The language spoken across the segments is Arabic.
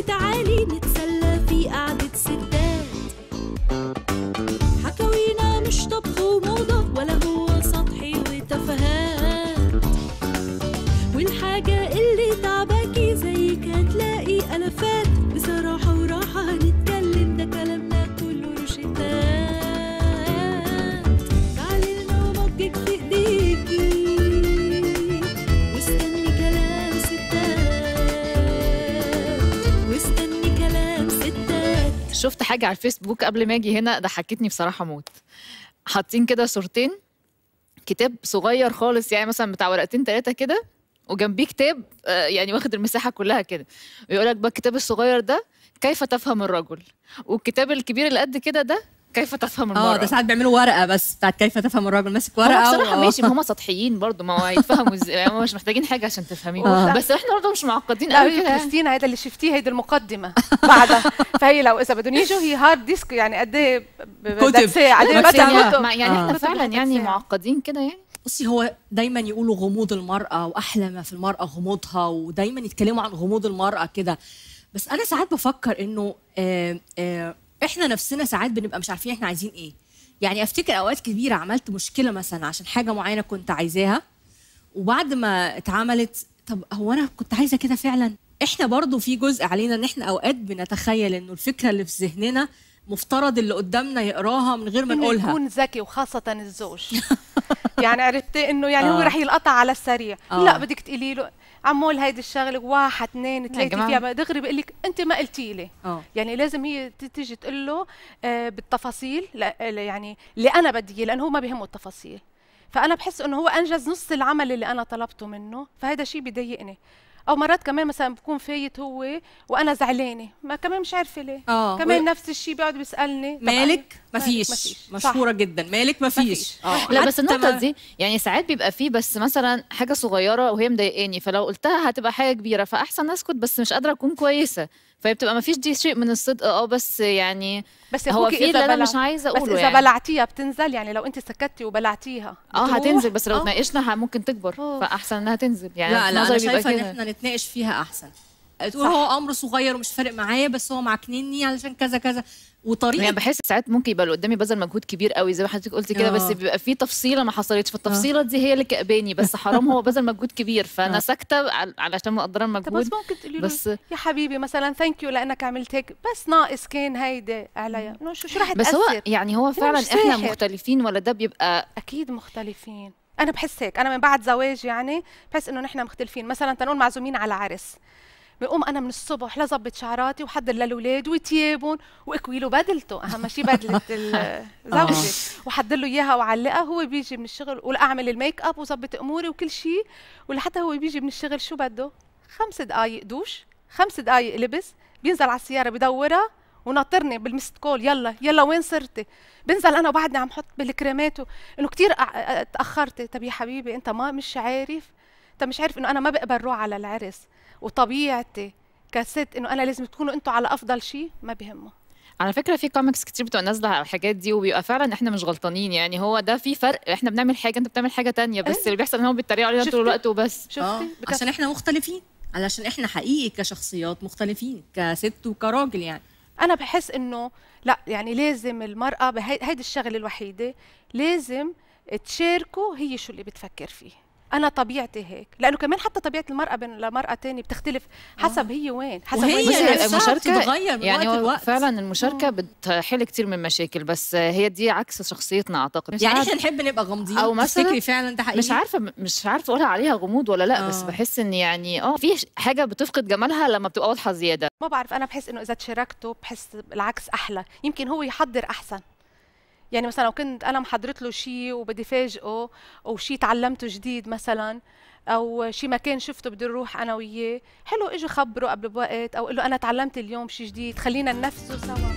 وتعالي حاجه على الفيسبوك قبل ما اجي هنا ضحكتني بصراحه موت حاطين كده صورتين كتاب صغير خالص يعني مثلا بتاع ورقتين ثلاثه كده وجنبيه كتاب آه، يعني واخد المساحه كلها كده ويقول لك بقى الكتاب الصغير ده كيف تفهم الرجل والكتاب الكبير اللي قد كده ده كيف تفهم آه، المرأة اه ده ساعات بيعملوا ورقة بس بتاعت كيف تفهم الراجل ماسك ورقة هو بصراحة ماشي ما هم سطحيين برضه ما هو هيتفهموا ازاي يعني هم مش محتاجين حاجة عشان تفهميهم آه. بس احنا برضه مش معقدين قوي كريستينا هيدا اللي شفتيه هيدي المقدمة بعدها فهي لو اذا بدهم يجوا هي هارد ديسك يعني قد ايه كتب يعني احنا آه. فعلا يعني معقدين كده يعني بصي هو دايما يقولوا غموض المرأة واحلى ما في المرأة غموضها ودايما يتكلموا عن غموض المرأة كده بس انا ساعات بفكر انه آه، احنا نفسنا ساعات بنبقى مش عارفين احنا عايزين ايه يعني افتكر اوقات كبيره عملت مشكله مثلا عشان حاجه معينه كنت عايزاها وبعد ما اتعملت طب هو انا كنت عايزه كده فعلا احنا برضو في جزء علينا ان احنا اوقات بنتخيل انه الفكره اللي في ذهننا مفترض اللي قدامنا يقراها من غير ما نقولها يكون ذكي وخاصه الزوج يعني عرفت انه يعني آه. هو رح يلقطها على السريع آه. لا بدك تقولي له عمول هيدي الشغله واحد اثنين ثلاثه فيها دغري بقول لك انت ما قلتي لي يعني لازم هي تيجي تقول له آه، بالتفاصيل لا يعني اللي انا بدي اياه لانه هو ما بيهمه التفاصيل فانا بحس انه هو انجز نص العمل اللي انا طلبته منه فهذا شيء بيضايقني او مرات كمان مثلا بكون فايت هو وانا زعلانه ما كمان مش عارفه ليه آه. كمان و... نفس الشيء بيقعد بيسالني مالك ما فيش مشهوره جدا مالك ما فيش آه. لا بس النقطه دي يعني ساعات بيبقى فيه بس مثلا حاجه صغيره وهي مضايقاني فلو قلتها هتبقى حاجه كبيره فاحسن اسكت بس مش قادره اكون كويسه فهي بتبقى ما فيش دي شيء من الصدق اه بس يعني بس هو في اللي انا مش عايزه اقوله بس اذا يعني. بلعتيها بتنزل يعني لو انت سكتي وبلعتيها اه هتنزل بس لو آه. تناقشنا ممكن تكبر أوه. فاحسن انها تنزل يعني لا لا انا شايفه ان احنا نتناقش فيها احسن تقول هو امره صغير ومش فارق معايا بس هو معكنني علشان كذا كذا وطريقه يعني بحس ساعات ممكن يبقى اللي قدامي بذل مجهود كبير قوي زي ما حضرتك قلت كده بس آه. بيبقى في تفصيله ما حصلتش فالتفصيله آه. دي هي اللي كاباني بس حرام هو بذل مجهود كبير فانا آه. ساكته علشان مقدره المجهود بس ممكن تقولي بس يا حبيبي مثلا ثانك يو لانك عملت هيك بس ناقص كان هيدي عليا شو شو راح بس هو يعني هو فعلا احنا مختلفين ولا ده بيبقى اكيد مختلفين انا بحس هيك انا من بعد زواج يعني بحس انه نحن مختلفين مثلا تنقول معزومين على عرس بقوم انا من الصبح لظبط شعراتي وحضر للاولاد وتيابهم واكوي له بدلته اهم شيء بدله الزوجه آه. وحضر له اياها وعلقها هو بيجي من الشغل واعمل الميك اب وظبط اموري وكل شيء ولحتى هو بيجي من الشغل شو بده خمس دقائق دوش خمس دقائق لبس بينزل على السياره بدورها وناطرني بالمست كول يلا يلا وين صرتي بنزل انا وبعدني عم حط بالكريمات انه كثير تاخرتي طب يا حبيبي انت ما مش عارف انت مش عارف انه انا ما بقبل روح على العرس وطبيعتي كست انه انا لازم تكونوا انتم على افضل شيء ما بهمه على فكره في كوميكس كتير بتبقى نازله على الحاجات دي وبيبقى فعلا احنا مش غلطانين يعني هو ده في فرق احنا بنعمل حاجه انت بتعمل حاجه تانية بس اللي بيحصل ان هم بيتريقوا علينا طول الوقت وبس شفتي آه، عشان احنا مختلفين علشان احنا حقيقي كشخصيات مختلفين كست وكراجل يعني انا بحس انه لا يعني لازم المراه بهيدي الشغله الوحيده لازم تشاركه هي شو اللي بتفكر فيه انا طبيعتي هيك لانه كمان حتى طبيعه المراه بين لمراه تانية بتختلف حسب آه. هي وين حسب وهي وين يعني المشاركه تتغير من يعني وقت الوقت. فعلا المشاركه آه. بتحل كتير من مشاكل بس هي دي عكس شخصيتنا اعتقد يعني احنا نحب نبقى غامضين او مثلا فعلا ده حقيقي مش عارفه مش عارفه اقولها عليها غموض ولا لا آه. بس بحس ان يعني اه في حاجه بتفقد جمالها لما بتبقى واضحه زياده ما بعرف انا بحس انه اذا تشاركته بحس العكس احلى يمكن هو يحضر احسن يعني مثلا لو كنت انا محضرت له شيء وبدي فاجئه او شيء تعلمته جديد مثلا او شي مكان شفته بدي نروح انا وياه حلو اجي خبره قبل بوقت او اقول له انا تعلمت اليوم شي جديد خلينا ننفسه سوا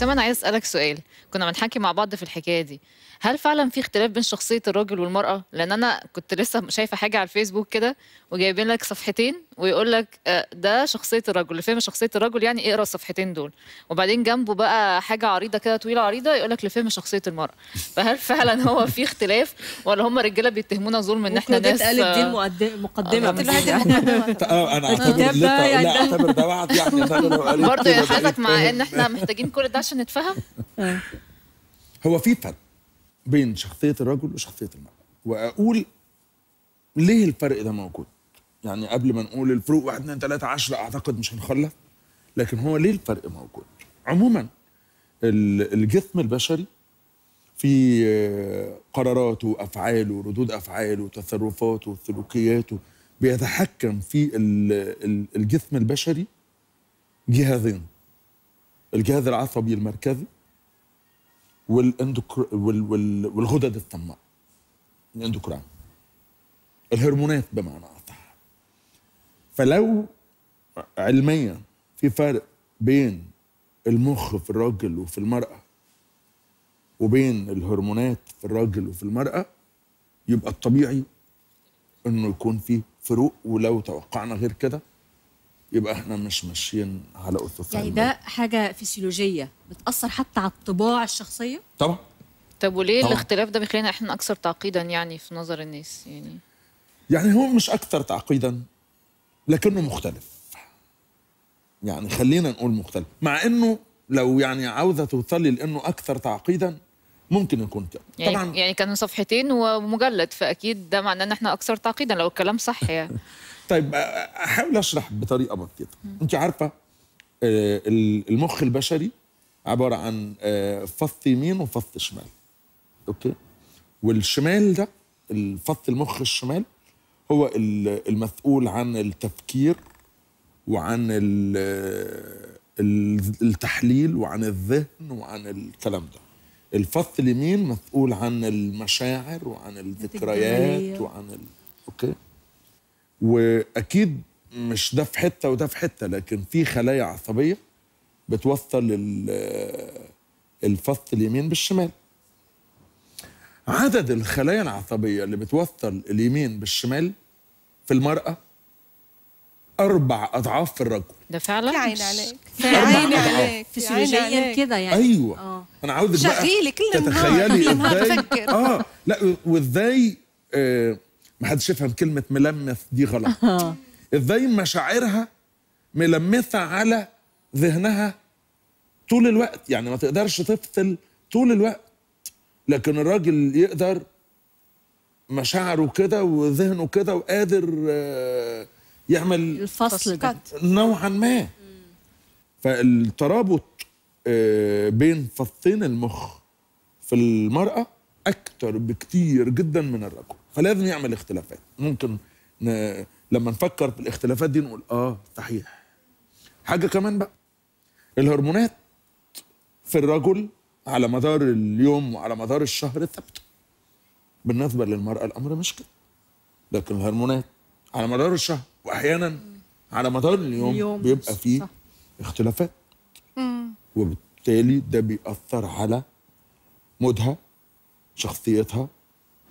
اسامه انا عايز اسالك سؤال كنا بنحكي مع بعض في الحكايه دي هل فعلا في اختلاف بين شخصيه الراجل والمراه لان انا كنت لسه شايفه حاجه على الفيسبوك كده وجايبين لك صفحتين ويقول لك آه، ده شخصيه الرجل لفهم شخصيه الرجل يعني اقرا الصفحتين دول وبعدين جنبه بقى حاجه عريضه كده طويله عريضه يقول لك لفهم شخصيه المراه فهل فعلا هو في اختلاف ولا هم الرجاله بيتهمونا ظلم ان احنا ناس قالت دي المقدمه آه، يعني. انا اعتبر يعني لا اعتبر ده وعد يعني برضه يا حضرتك طيب. مع ان احنا محتاجين كل ده عشان نتفهم آه. هو في فرق بين شخصيه الرجل وشخصيه المراه واقول ليه الفرق ده موجود يعني قبل ما نقول الفروق 1 2 3 10 اعتقد مش هنخلف لكن هو ليه الفرق موجود عموما الجسم البشري في قراراته وافعاله ردود افعاله تصرفاته سلوكياته بيتحكم في الجسم البشري جهازين الجهاز العصبي المركزي والاندوكر... وال... وال... والغدد الطماء الاندوكران الهرمونات بمعنى اصح فلو علميا في فرق بين المخ في الراجل وفي المرأة وبين الهرمونات في الراجل وفي المرأة يبقى الطبيعي انه يكون في فروق ولو توقعنا غير كده يبقى احنا مش ماشيين على أسس يعني ده حاجة فسيولوجية بتأثر حتى على الطباع الشخصية؟ طبعا طب وليه طبعًا. الاختلاف ده بيخلينا احنا أكثر تعقيدا يعني في نظر الناس يعني؟ يعني هو مش أكثر تعقيدا لكنه مختلف يعني خلينا نقول مختلف مع إنه لو يعني عاوزة توصلي لأنه أكثر تعقيدا ممكن يكون كده يعني طبعا يعني كانوا صفحتين ومجلد فاكيد ده معناه ان احنا اكثر تعقيدا لو الكلام صح يعني طيب احاول اشرح بطريقه بسيطه انت عارفه المخ البشري عباره عن فص يمين وفص شمال اوكي والشمال ده الفص المخ الشمال هو المسؤول عن التفكير وعن التحليل وعن الذهن وعن الكلام ده الفص اليمين مسؤول عن المشاعر وعن الذكريات وعن ال... اوكي واكيد مش ده في حته وده في حته لكن في خلايا عصبيه بتوصل الفص اليمين بالشمال عدد الخلايا العصبيه اللي بتوصل اليمين بالشمال في المراه اربع اضعاف في الرجل ده فعلا عيني عليك عيني عليك فسيولوجيا كده يعني ايوه أوه. انا عاوزك بقى تتخيلي ازاي اه لا وازاي آه ما حدش يفهم كلمه ملمث دي غلط آه. ازاي مشاعرها ملمثة على ذهنها طول الوقت يعني ما تقدرش تفصل طول الوقت لكن الراجل يقدر مشاعره كده وذهنه كده وقادر آه، يعمل الفصل نوعا ما فالترابط آه، بين فصين المخ في المرأة أكتر بكتير جدا من الرجل فلازم يعمل اختلافات ممكن ن... لما نفكر في الاختلافات دي نقول اه صحيح حاجه كمان بقى الهرمونات في الرجل على مدار اليوم وعلى مدار الشهر ثابته بالنسبه للمراه الامر مش كده لكن الهرمونات على مدار الشهر واحيانا على مدار اليوم, اليوم بيبقى فيه صح. اختلافات وبالتالي ده بيأثر على مودها شخصيتها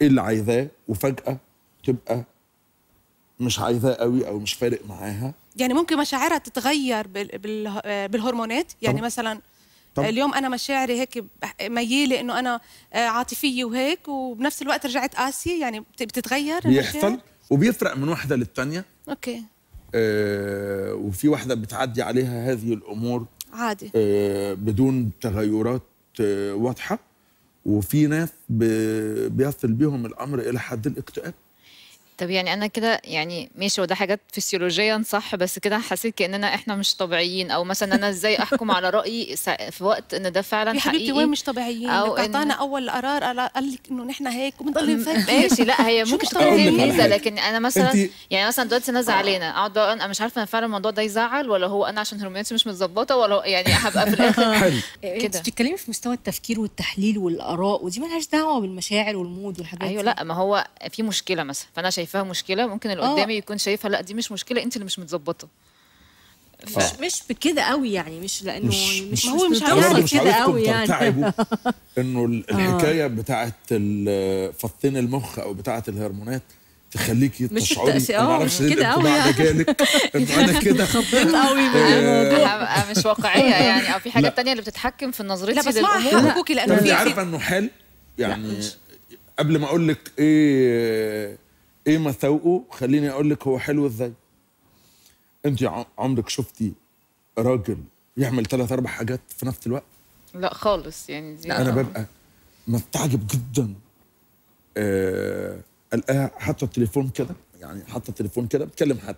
ايه اللي عايزاه وفجاه تبقى مش عايزاه قوي او مش فارق معاها يعني ممكن مشاعرها تتغير بالهرمونات يعني طبعا. مثلا طب. اليوم انا مشاعري هيك مياله انه انا عاطفيه وهيك وبنفس الوقت رجعت قاسيه يعني بتتغير بيحصل وبيفرق من واحده للثانيه اوكي آه وفي واحده بتعدي عليها هذه الامور عادي آه بدون تغيرات آه واضحه وفي ناس بيصل بيهم الامر الى حد الاكتئاب طب يعني انا كده يعني ماشي وده حاجات فسيولوجيا صح بس كده حسيت كاننا احنا مش طبيعيين او مثلا انا ازاي احكم على رايي في وقت ان ده فعلا يا حبيبتي وين مش طبيعيين او اعطانا اول قرار قال لك انه نحن هيك وبنضل نفكر ماشي لا هي ممكن تكون ميزه لكن انا مثلا يعني مثلا دلوقتي انا زعلانه اقعد بقى انا مش عارفه انا فعلا الموضوع ده يزعل ولا هو انا عشان هرموناتي مش متظبطه ولا يعني هبقى في الاخر كده انت بتتكلمي في مستوى التفكير والتحليل والاراء ودي مالهاش دعوه بالمشاعر والمود والحاجات ايوه لا ما هو في مشكله مثلا فانا شايفه شايفاها مشكله ممكن اللي آه. قدامي يكون شايفها لا دي مش مشكله انت اللي مش متظبطه ف... مش مش بكده قوي يعني مش لانه مش يعني مش هو مش عاوز كده قوي يعني انه آه. الحكايه بتاعه فطين المخ او بتاعه الهرمونات تخليك تشعري مش انا ما آه، اعرفش كده قوي يعني انا يعني كده خبيت قوي مش واقعيه يعني او في حاجات تانية اللي بتتحكم في نظرتي لا بس ما حقوقك لانه في عارفه انه حل يعني قبل ما اقول لك ايه ايه مساوئه خليني اقول لك هو حلو ازاي انت عمرك شفتي راجل يعمل ثلاث اربع حاجات في نفس الوقت لا خالص يعني زي انا آه. ببقى مستعجب جدا آه الاقيها حاطه التليفون كده يعني حاطه التليفون كده بتكلم حد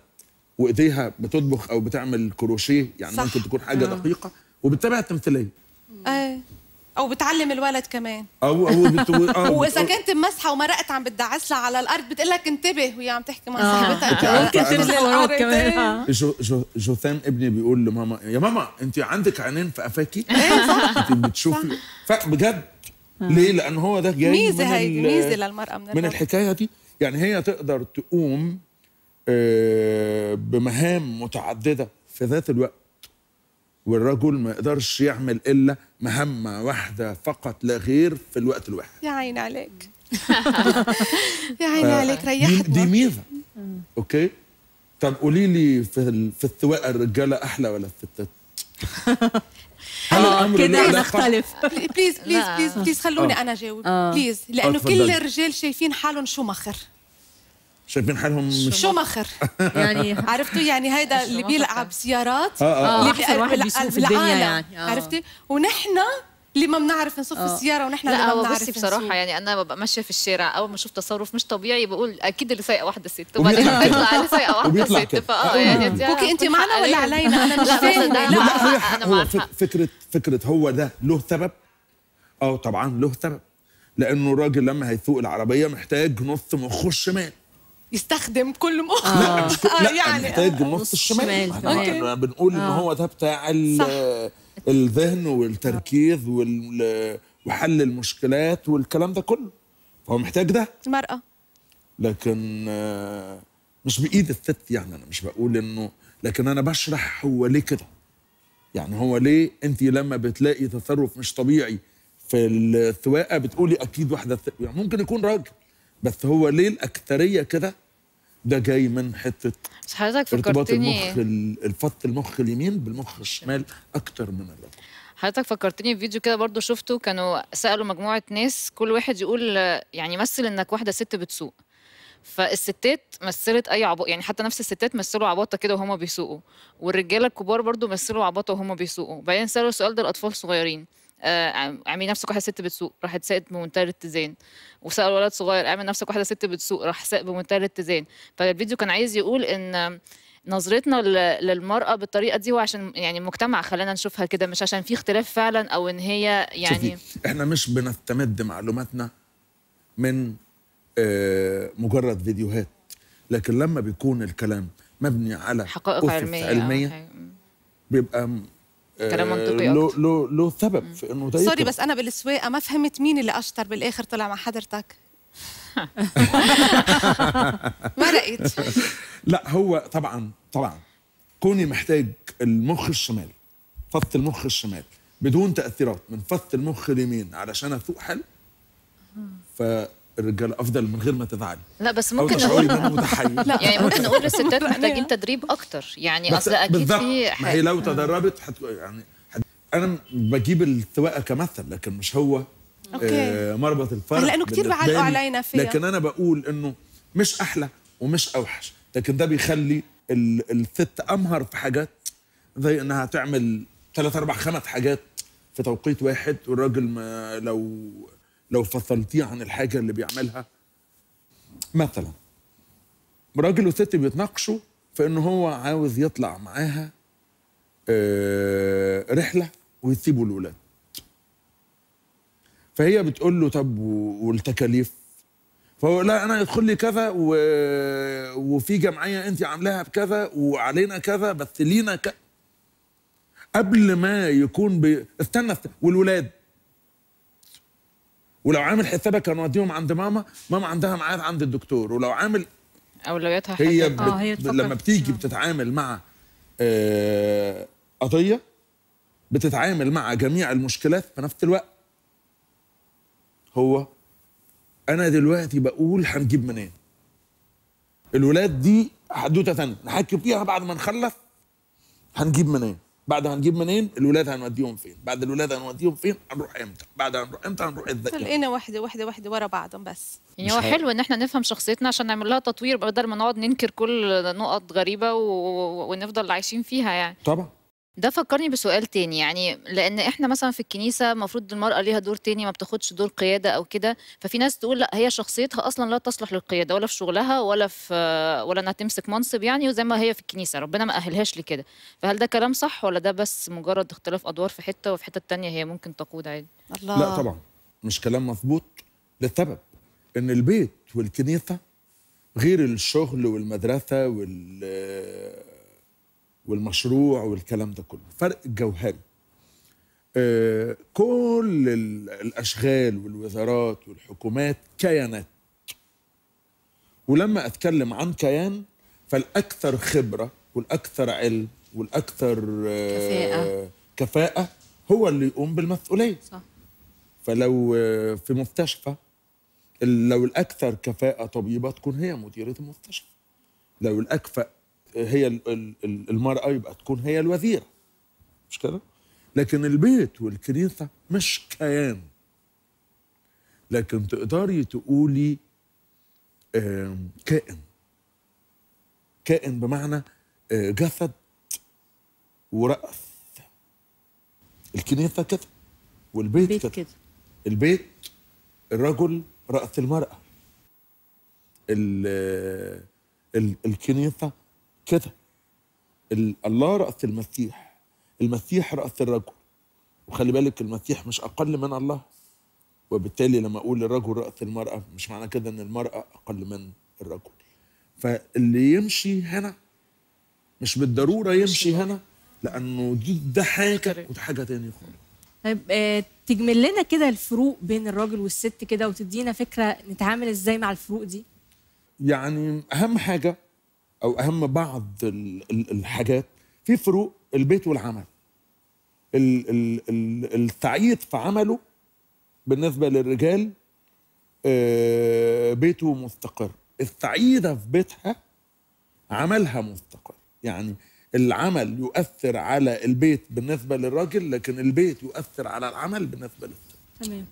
وايديها بتطبخ او بتعمل كروشيه يعني صح. ممكن تكون حاجه آه. دقيقه وبتتابع التمثيليه ايه او بتعلم الولد كمان او او بت... آه، واذا كنت مسحه ومرقت عم بتدعس لها على الارض بتقول لك انتبه وهي عم تحكي مع آه. صاحبتها آه. ممكن تمسح الارض كمان جو جو جوثام ابني بيقول لماما يا ماما انت عندك عينين في قفاكي؟ ايه صح انت بتشوفي فبجد ليه؟ لان هو ده جاي ميزه هي ميزه للمراه من, من الحكايه دي يعني هي تقدر تقوم بمهام متعدده في ذات الوقت والرجل ما يقدرش يعمل الا مهمة واحدة فقط لا غير في الوقت الواحد يا عيني عليك يا عيني عليك آه، ريحت دي ميزة اوكي طب قولي لي في في الثواء الرجالة أحلى ولا الستات؟ هل الامر كده نختلف بليز بليز بليز بليز خلوني آه. انا اجاوب بليز آه. لانه كل الرجال شايفين حالهم شو مخر شايفين حالهم شو مخر يعني عرفتوا يعني هيدا اللي بيلعب سيارات آه آه. اللي واحد العالم يعني. آه. عرفتي ونحن اللي ما بنعرف نصف أوه. السياره ونحن لا اللي ما بنعرف بصي بصراحه نصف. يعني انا ببقى ماشيه في الشارع اول ما اشوف تصرف مش طبيعي بقول اكيد اللي سايقه واحده ست وبعدين بيطلع اللي سايقه واحده ست فاه يعني آه. اوكي انت معنا ولا علينا انا مش فاهم لا, لا انا هو فكره فكره هو ده له سبب اه طبعا له سبب لانه الراجل لما هيسوق العربيه محتاج نص مخه الشمال يستخدم كل مخ آه. آه، يعني. لا يعني محتاج آه، مخ الشمال احنا آه، نعم. بنقول ان هو ده بتاع الذهن والتركيز وال... وحل المشكلات والكلام ده كله فهو محتاج ده المرأة لكن مش بإيد الست يعني أنا مش بقول إنه لكن أنا بشرح هو ليه كده يعني هو ليه أنت لما بتلاقي تصرف مش طبيعي في السواقة بتقولي أكيد واحدة يعني ممكن يكون راجل بس هو ليه الأكثرية كده ده جاي من حته بس حضرتك فكرتني ارتباط المخ الفط المخ اليمين بالمخ الشمال اكتر من الرقم حضرتك فكرتني بفيديو كده برضو شفته كانوا سالوا مجموعه ناس كل واحد يقول يعني مثل انك واحده ست بتسوق فالستات مثلت اي عباطه يعني حتى نفس الستات مثلوا عباطه كده وهما بيسوقوا والرجاله الكبار برضو مثلوا عباطه وهما بيسوقوا بعدين سالوا السؤال ده لاطفال صغيرين آه، اعملي نفسك واحده ست بتسوق راح اتساقط بمنتهى الاتزان وسال ولد صغير اعمل نفسك واحده ست بتسوق راح ساق بمنتهى الاتزان فالفيديو طيب، كان عايز يقول ان نظرتنا للمرأة بالطريقة دي هو عشان يعني المجتمع خلانا نشوفها كده مش عشان في اختلاف فعلا أو إن هي يعني شوفي. إحنا مش بنستمد معلوماتنا من آه، مجرد فيديوهات لكن لما بيكون الكلام مبني على حقائق علمية, علمية بيبقى كلام آه، منطقي له له له سبب في انه ده سوري بس انا بالسواقه ما فهمت مين اللي اشطر بالاخر طلع مع حضرتك ما لقيت لا هو طبعا طبعا كوني محتاج المخ الشمال فط المخ الشمال بدون تاثيرات من فط المخ اليمين علشان اسوق حلو ف الرجال افضل من غير ما تزعلي لا بس ممكن نقول لا يعني ممكن نقول للستات محتاجين تدريب اكتر يعني اصل اكيد بالضبط. في ما هي لو تدربت حت... يعني حت... انا بجيب السواقه كمثل لكن مش هو آه مربط الفرق لانه كتير بعلقوا علينا فيها لكن انا بقول انه مش احلى ومش اوحش لكن ده بيخلي الست امهر في حاجات زي انها تعمل ثلاث اربع خمس حاجات في توقيت واحد والراجل ما لو لو فصلتيه عن الحاجه اللي بيعملها مثلا راجل وست بيتناقشوا في ان هو عاوز يطلع معاها آه، رحله ويسيبوا الولاد فهي بتقول له طب والتكاليف فهو لا انا يدخل لي كذا و... وفي جمعيه انت عاملاها بكذا وعلينا كذا بس لينا ك... قبل ما يكون بي... استنى, استنى والولاد ولو عامل حسابك وديهم عند ماما ماما عندها ميعاد عند الدكتور ولو عامل اولوياتها هي, بت... آه هي لما بتيجي بتتعامل مع آه... قضيه بتتعامل مع جميع المشكلات في نفس الوقت هو انا دلوقتي بقول هنجيب منين الولاد دي حدوته ثانيه نحكي فيها بعد ما نخلف هنجيب منين بعد هنجيب منين الولاد هنوديهم فين بعد الولاد هنوديهم فين هنروح امتى بعد هنروح امتى هنروح امتى؟ لقينا واحده واحده واحده ورا بعض بس يعني هو حلو ان احنا نفهم شخصيتنا عشان نعمل لها تطوير بدل ما نقعد ننكر كل نقط غريبه و... ونفضل عايشين فيها يعني طبعا ده فكرني بسؤال تاني يعني لان احنا مثلا في الكنيسه المفروض المراه ليها دور تاني ما بتاخدش دور قياده او كده ففي ناس تقول لا هي شخصيتها اصلا لا تصلح للقياده ولا في شغلها ولا في ولا انها تمسك منصب يعني وزي ما هي في الكنيسه ربنا ما اهلهاش لكده فهل ده كلام صح ولا ده بس مجرد اختلاف ادوار في حته وفي حته تانية هي ممكن تقود عادي الله. لا طبعا مش كلام مظبوط لسبب ان البيت والكنيسه غير الشغل والمدرسه وال والمشروع والكلام ده كله فرق جوهري آه، كل الاشغال والوزارات والحكومات كيانات ولما اتكلم عن كيان فالاكثر خبره والاكثر علم والاكثر كفاءه آه، كفاءه هو اللي يقوم بالمسؤوليه صح فلو آه، في مستشفى لو الاكثر كفاءه طبيبه تكون هي مديره المستشفى لو الاكفأ هي المرأة يبقى تكون هي الوزيرة مش كده؟ لكن البيت والكنيسة مش كيان لكن تقدري تقولي كائن كائن بمعنى آه، جسد ورأس الكنيسة كده والبيت كده البيت الرجل رأس المرأة آه، الكنيسة كده الله رأس المسيح المسيح رأس الرجل وخلي بالك المسيح مش أقل من الله وبالتالي لما أقول الرجل رأس المرأة مش معنى كده إن المرأة أقل من الرجل فاللي يمشي هنا مش بالضرورة يمشي هنا لأنه دي ده حاجة طيب. وده حاجة تانية خالص طيب آه، تجمل لنا كده الفروق بين الراجل والست كده وتدينا فكرة نتعامل إزاي مع الفروق دي يعني أهم حاجة او اهم بعض الحاجات في فروق البيت والعمل التعيط في عمله بالنسبه للرجال آه، بيته مستقر السعيده في بيتها عملها مستقر يعني العمل يؤثر على البيت بالنسبه للراجل لكن البيت يؤثر على العمل بالنسبه للست تمام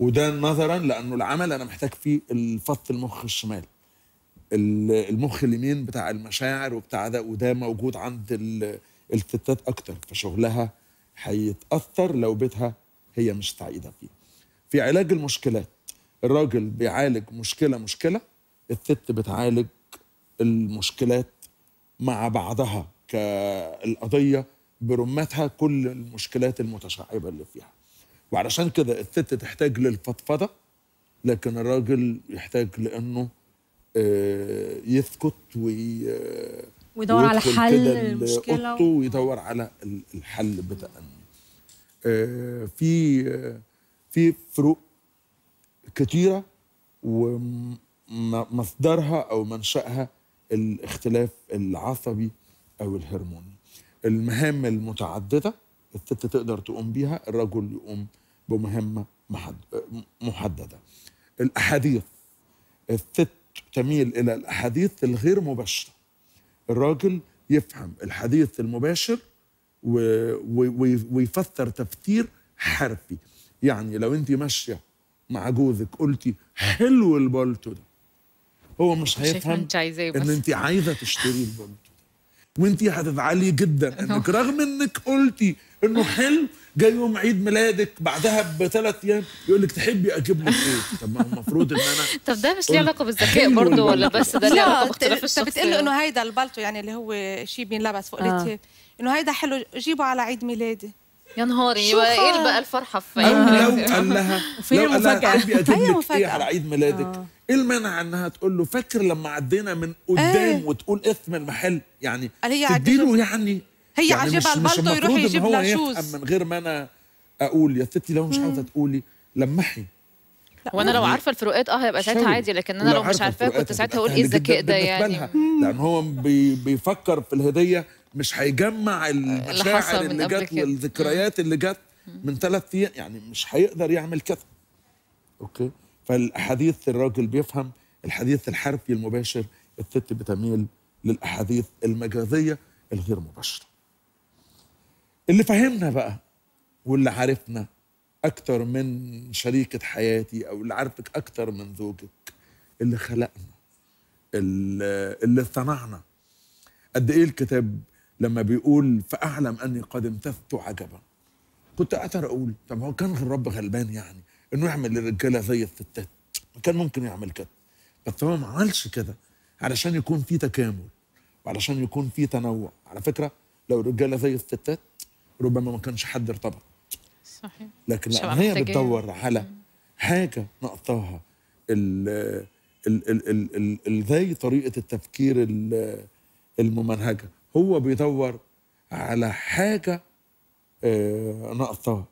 وده نظرا لانه العمل انا محتاج فيه الفص المخ الشمال المخ اليمين بتاع المشاعر وبتاع ده وده موجود عند الستات اكتر فشغلها هيتاثر لو بيتها هي مش سعيده فيه. في علاج المشكلات الراجل بيعالج مشكله مشكله الست بتعالج المشكلات مع بعضها كالقضيه برمتها كل المشكلات المتشعبه اللي فيها. وعلشان كده الست تحتاج للفضفضه لكن الراجل يحتاج لانه آه، يسكت وي آه، ويدور على حل المشكله ويدور على الحل بتأني آه، في في فروق كتيره ومصدرها او منشأها الاختلاف العصبي او الهرموني المهام المتعدده الست تقدر تقوم بيها الرجل يقوم بمهمه محدده الاحاديث الست تميل إلى الأحاديث الغير مباشرة الراجل يفهم الحديث المباشر ويفسر تفسير حرفي يعني لو انت ماشيه مع جوزك قلتي حلو البولتو ده هو مش هيفهم انت إيه ان انت عايزه تشتري البولتو ده وانت هتزعلي جدا انك رغم انك قلتي انه حلو جاي يوم عيد ميلادك بعدها بثلاث ايام يقول لك تحبي اجيب لك ايه؟ طب ما هو المفروض ان انا طب ده مش ليه علاقه بالذكاء برضه ولا بس ده ليه علاقه باختلاف الشخص؟ بتقول له انه هيدا البلطو يعني اللي هو شيء بينلبس فوق آه. انه هيدا حلو جيبه على عيد ميلادي يا نهاري ايه بقى الفرحه في او لو قال لها في مفاجاه تحبي اجيب لك ايه على عيد ميلادك؟ آه. ايه المانع انها تقول له فاكر لما عدينا من قدام إيه. وتقول اسم المحل يعني تديله يعني هي يعني عجبها البلطو يروح يجيب لها شوز من غير ما انا اقول يا ستي لو مش عاوزه تقولي لمحي وانا لو عارفه الفروقات اه هيبقى ساعتها عادي لكن انا لو, لو مش عارفاها كنت ساعتها هقول ايه الذكاء ده يعني لان هو بي بيفكر في الهديه مش هيجمع المشاعر اللي, اللي جت والذكريات اللي جت من ثلاث ايام يعني مش هيقدر يعمل كده اوكي فالاحاديث الراجل بيفهم الحديث الحرفي المباشر الست بتميل للاحاديث المجازيه الغير مباشره اللي فهمنا بقى واللي عارفنا أكتر من شريكة حياتي أو اللي عارفك أكتر من زوجك اللي خلقنا اللي, اللي صنعنا قد إيه الكتاب لما بيقول فأعلم أني قد امتثت عجبا كنت أقدر أقول طب هو كان الرب غلبان يعني إنه يعمل للرجالة زي الستات كان ممكن يعمل كده بس هو ما عملش كده علشان يكون في تكامل وعلشان يكون في تنوع على فكرة لو الرجالة زي الستات ربما ما كانش حد ارتبط صحيح لكن هي بتدور على حاجه نقطها ال زي طريقه التفكير الممنهجه هو بيدور على حاجه آه، ناقصها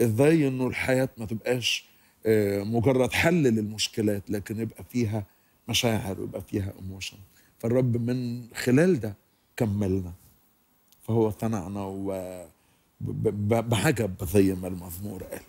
ازاي انه الحياه ما تبقاش آه، مجرد حل للمشكلات لكن يبقى فيها مشاعر ويبقى فيها ايموشن فالرب من خلال ده كملنا فهو صنعنا وبعجب زي ما المزمور قال